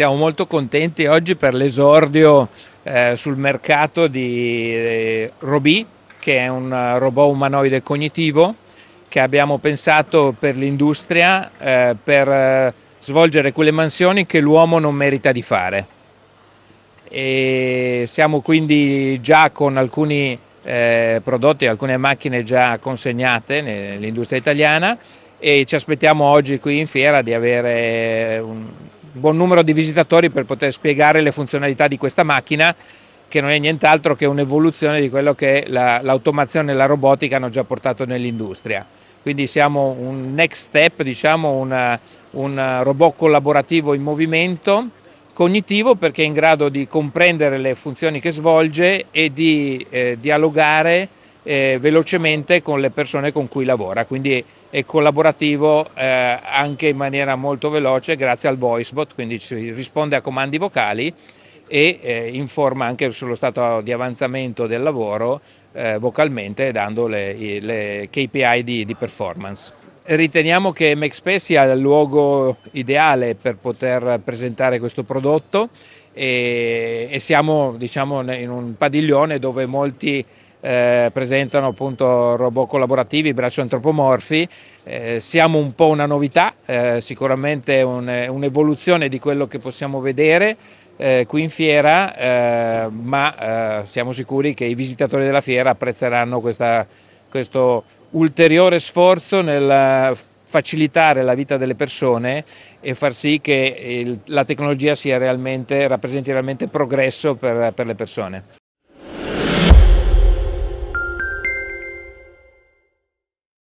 siamo molto contenti oggi per l'esordio eh, sul mercato di eh, Robì, che è un robot umanoide cognitivo che abbiamo pensato per l'industria eh, per eh, svolgere quelle mansioni che l'uomo non merita di fare. E siamo quindi già con alcuni eh, prodotti, alcune macchine già consegnate nell'industria italiana e ci aspettiamo oggi qui in fiera di avere un, un buon numero di visitatori per poter spiegare le funzionalità di questa macchina che non è nient'altro che un'evoluzione di quello che la, l'automazione e la robotica hanno già portato nell'industria. Quindi siamo un next step, diciamo una, un robot collaborativo in movimento, cognitivo perché è in grado di comprendere le funzioni che svolge e di eh, dialogare eh, velocemente con le persone con cui lavora, quindi è collaborativo eh, anche in maniera molto veloce grazie al voicebot, quindi ci risponde a comandi vocali e eh, informa anche sullo stato di avanzamento del lavoro eh, vocalmente dando le, le KPI di, di, performance. Riteniamo che MakeSpace sia il luogo ideale per poter presentare questo prodotto e, e siamo diciamo, in un padiglione dove molti eh, presentano appunto robot collaborativi, braccio antropomorfi. Eh, siamo un po' una novità, eh, sicuramente un'evoluzione di quello che possiamo vedere eh, qui in fiera, eh, ma eh, siamo sicuri che i visitatori della fiera apprezzeranno questa, questo ulteriore sforzo nel facilitare la vita delle persone e far sì che il, la tecnologia realmente, rappresenti realmente progresso per, per le persone.